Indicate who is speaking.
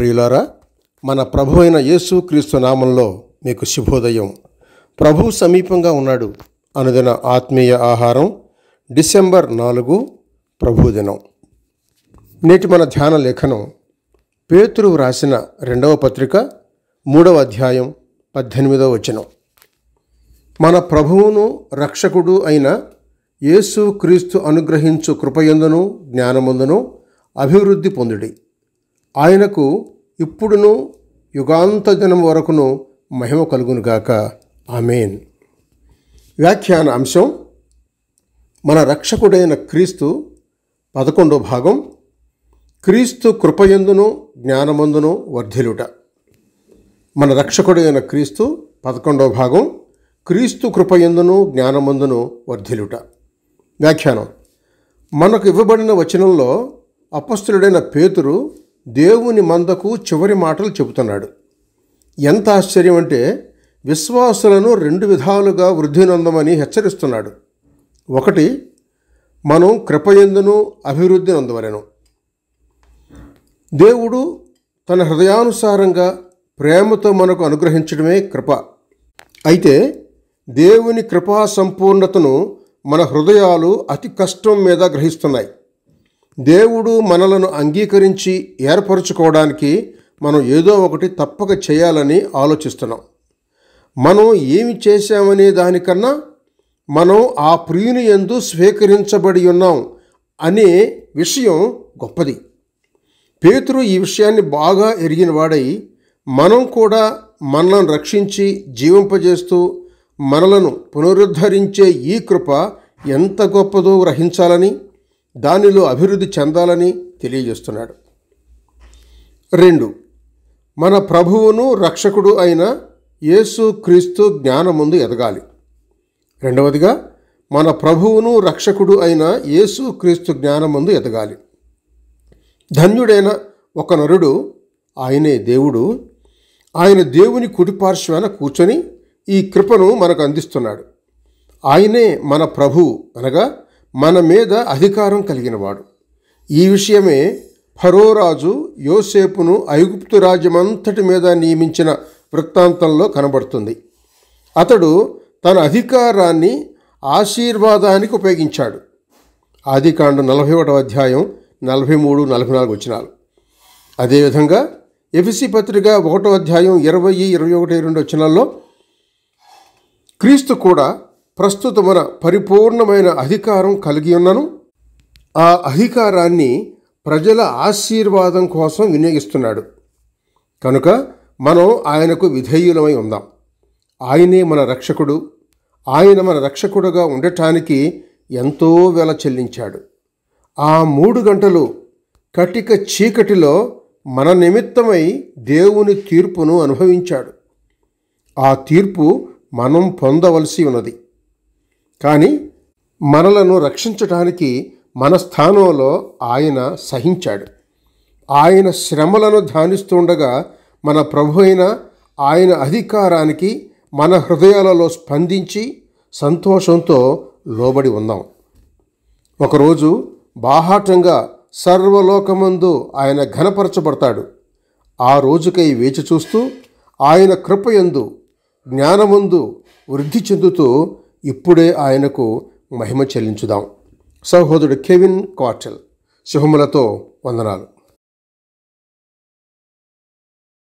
Speaker 1: ప్రియులారా మన ప్రభు అయిన యేసు క్రీస్తు నామంలో మీకు శుభోదయం ప్రభు సమీపంగా ఉన్నాడు అనుదిన ఆత్మీయ ఆహారం డిసెంబర్ నాలుగు ప్రభుదినం నేటి మన ధ్యాన లేఖనం పేతురు వ్రాసిన రెండవ పత్రిక మూడవ అధ్యాయం పద్దెనిమిదవ వచనం మన ప్రభువును రక్షకుడు అయిన యేసు క్రీస్తు అనుగ్రహించు కృపయందును జ్ఞానముందును అభివృద్ధి పొందుడి ఆయనకు ఇప్పుడును యుగాంత జనం వరకును మహిమ కలుగునుగాక ఆమెన్ వ్యాఖ్యాన అంశం మన రక్షకుడైన క్రీస్తు పదకొండో భాగం క్రీస్తు కృపయందును జ్ఞానమందును వర్ధిలుట మన రక్షకుడైన క్రీస్తు పదకొండవ భాగం క్రీస్తు కృపయందును జ్ఞానమందును వర్ధిలుట వ్యాఖ్యానం మనకు ఇవ్వబడిన వచనంలో అపస్తుడైన పేతురు దేవుని మందకు చివరి మాటలు చెబుతున్నాడు ఎంత ఆశ్చర్యం అంటే విశ్వాసులను రెండు విధాలుగా వృద్ధి నొందమని హెచ్చరిస్తున్నాడు ఒకటి మనం కృపయందును అభివృద్ధి నొందవలను దేవుడు తన హృదయానుసారంగా ప్రేమతో మనకు అనుగ్రహించడమే కృప అయితే దేవుని కృపా సంపూర్ణతను మన హృదయాలు అతి కష్టం మీద గ్రహిస్తున్నాయి దేవుడు మనలను అంగీకరించి ఏర్పరచుకోవడానికి మనం ఏదో ఒకటి తప్పక చేయాలని ఆలోచిస్తున్నాం మనం ఏమి చేశామనే దానికన్నా మనం ఆ ప్రియుని ఎందు స్వీకరించబడి ఉన్నాం అనే విషయం గొప్పది పేతురు ఈ విషయాన్ని బాగా ఎరిగినవాడై మనం కూడా మనలను రక్షించి జీవింపజేస్తూ మనలను పునరుద్ధరించే ఈ కృప ఎంత గొప్పదో గ్రహించాలని దానిలో అభివృద్ధి చెందాలని తెలియజేస్తున్నాడు రెండు మన ప్రభువును రక్షకుడు అయిన యేసు క్రీస్తు జ్ఞానముందు ఎదగాలి రెండవదిగా మన ప్రభువును రక్షకుడు అయిన యేసు క్రీస్తు జ్ఞానముందు ఎదగాలి ధన్యుడైన ఒక నరుడు ఆయనే దేవుడు ఆయన దేవుని కుడిపార్శ్వాన కూర్చొని ఈ కృపను మనకు అందిస్తున్నాడు ఆయనే మన ప్రభువు అనగా మన మీద అధికారం కలిగినవాడు ఈ విషయమే ఫరోరాజు యోసేపును ఐగుప్తు రాజ్యమంతటి మీద నియమించిన వృత్తాంతంలో కనబడుతుంది అతడు తన అధికారాన్ని ఆశీర్వాదానికి ఉపయోగించాడు ఆదికాండ నలభై ఒకటవ అధ్యాయం నలభై మూడు నలభై నాలుగు వచనాలు అదేవిధంగా ఎఫిసి పత్రిక ఒకటో అధ్యాయం ఇరవై ఇరవై ఒకటి రెండు వచనాల్లో క్రీస్తు కూడా ప్రస్తుతమున పరిపూర్ణమైన అధికారం కలిగి ఉన్నను ఆ అధికారాన్ని ప్రజల ఆశీర్వాదం కోసం వినియోగిస్తున్నాడు కనుక మనం ఆయనకు విధేయులమై ఉందాం ఆయనే మన రక్షకుడు ఆయన మన రక్షకుడుగా ఉండటానికి ఎంతో వెల చెల్లించాడు ఆ మూడు గంటలు కటిక చీకటిలో మన నిమిత్తమై దేవుని తీర్పును అనుభవించాడు ఆ తీర్పు మనం పొందవలసి ఉన్నది కానీ మనలను రక్షించటానికి మన స్థానంలో ఆయన సహించాడు ఆయన శ్రమలను ధ్యానిస్తుండగా మన ప్రభు అయిన ఆయన అధికారానికి మన హృదయాలలో స్పందించి సంతోషంతో లోబడి ఉందాం ఒకరోజు బాహాటంగా సర్వలోకమందు ఆయన ఘనపరచబడతాడు ఆ రోజుకై వేచి చూస్తూ ఆయన కృపయందు జ్ఞానముందు వృద్ధి చెందుతూ ఇప్పుడే ఆయనకు మహిమ చెల్లించుదాం సహోదరుడు కెవిన్ క్వార్టెల్ శుభములతో వందనాలు